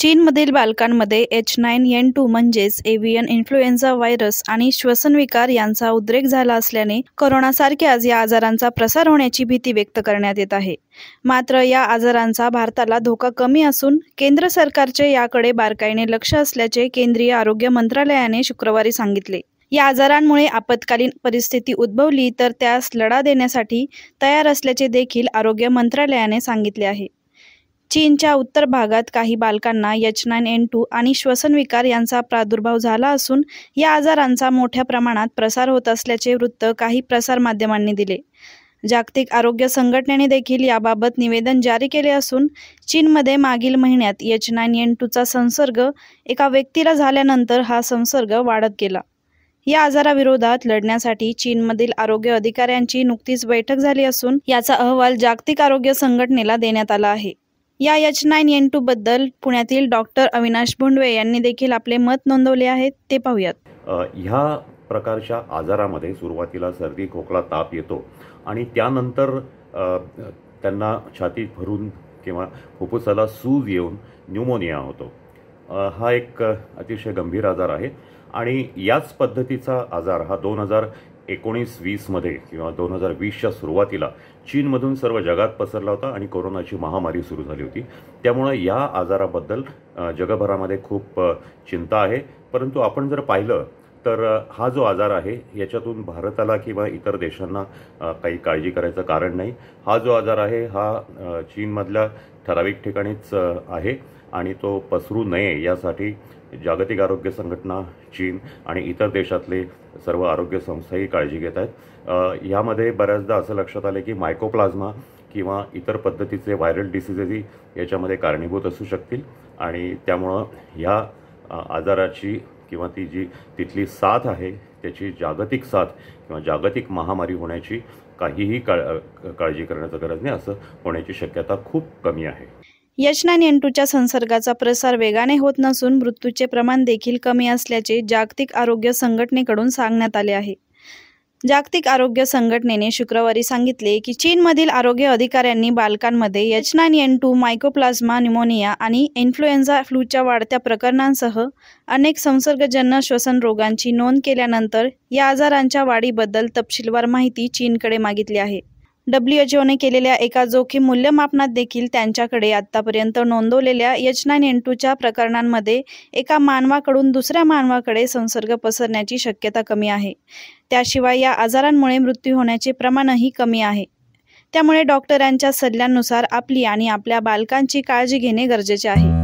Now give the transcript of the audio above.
चीनमधील बालकांमध्ये H nine N to म्हणजेच एव्हियन इन्फ्लुएन्झा व्हायरस आणि श्वसनविकार यांचा उद्रेक झाला असल्याने आज या आजारांचा प्रसार होण्याची भीती व्यक्त करण्यात येत आहे मात्र या आजारांचा भारताला धोका कमी असून केंद्र सरकारचे याकडे बारकाईने लक्ष असल्याचे केंद्रीय आरोग्य मंत्रालयाने शुक्रवारी सांगितले या आजारांमुळे आपत्कालीन परिस्थिती उद्भवली तर त्यास लढा देण्यासाठी तयार असल्याचे देखील आरोग्य मंत्रालयाने सांगितले आहे चीनच्या उत्तर भागात काही बालकांना एच नाईन एन टू आणि श्वसनविकार यांचा प्रादुर्भाव झाला असून या आजारांचा मोठ्या प्रमाणात प्रसार होत असल्याचे वृत्त काही प्रसारमाध्यमांनी दिले जागतिक आरोग्य संघटनेने देखील याबाबत निवेदन जारी केले असून चीनमध्ये मागील महिन्यात एच नाईन एन टूचा संसर्ग एका व्यक्तीला झाल्यानंतर हा संसर्ग वाढत गेला या आजाराविरोधात लढण्यासाठी चीनमधील आरोग्य अधिकाऱ्यांची नुकतीच बैठक झाली असून याचा अहवाल जागतिक आरोग्य संघटनेला देण्यात आला आहे या एच नाईन एन टू बद्दल पुण्यातील डॉक्टर अविनाश भोंडवे यांनी देखील आपले मत नोंदवले आहे ते पाहूयात ह्या प्रकारच्या आजारामध्ये सुरुवातीला सर्दी खोकला ताप येतो आणि त्यानंतर त्यांना छाती भरून किंवा फुफ्फुसाला सूज येऊन न्यूमोनिया होतो हा एक अतिशय गंभीर आजार आहे आणि याच पद्धतीचा आजार हा दोन हजार एकोणीस वीसमध्ये किंवा दोन हजार वीसच्या सुरुवातीला चीनमधून सर्व जगात पसरला होता आणि कोरोनाची महामारी सुरू झाली होती त्यामुळं या आजाराबद्दल जगभरामध्ये खूप चिंता आहे परंतु आपण जर पाहिलं तर हा जो आजार आहे याच्यातून भारताला किंवा इतर देशांना काही काळजी करायचं कारण नाही हा जो आजार आहे हा चीनमधल्या ठराविक ठिकाणीच आहे आणि तो पसरू नये यासाठी जागतिक आरोग्य संघटना चीन आणि इतर देशातले सर्व आरोग्य संस्थाही काळजी घेत आहेत यामध्ये बऱ्याचदा असं लक्षात आलं की मायकोप्लाझ्मा किंवा इतर पद्धतीचे व्हायरल डिसिजेसही याच्यामध्ये कारणीभूत असू शकतील आणि त्यामुळं ह्या आजाराची किंवा ती जी तिथली साथ आहे त्याची जागतिक साथ किंवा जागतिक महामारी होण्याची काहीही काळ काळजी करण्याचं गरज नाही असं होण्याची शक्यता खूप कमी आहे एन टूच्या संसर्गाचा प्रसार वेगाने होत नसून मृत्यूचे प्रमाण देखील कमी असल्याचे जागतिक आरोग्य संघटनेकडून सांगण्यात आले आहे जागतिक आरोग्य संघटनेने शुक्रवारी सांगितले की चीनमधील आरोग्य अधिकाऱ्यांनी बालकांमध्ये एन टू मायकोप्लाझ्मा न्युमोनिया आणि इन्फ्लुएन्झा फ्लूच्या वाढत्या प्रकरणांसह अनेक संसर्गजन्य श्वसन रोगांची नोंद केल्यानंतर या आजारांच्या वाढीबद्दल तपशीलवार माहिती चीनकडे मागितली आहे डब्ल्यूएचओने केलेल्या एका जोखीम मूल्यमापनात देखील त्यांच्याकडे आतापर्यंत नोंदवलेल्या टू च्या प्रकरणांमध्ये एका मानवाकडून दुसऱ्या मानवाकडे संसर्ग पसरण्याची शक्यता कमी आहे त्याशिवाय या आजारांमुळे मृत्यू होण्याचे प्रमाणही कमी आहे त्यामुळे डॉक्टरांच्या सल्ल्यानुसार आपली आणि आपल्या बालकांची काळजी घेणे गरजेचे आहे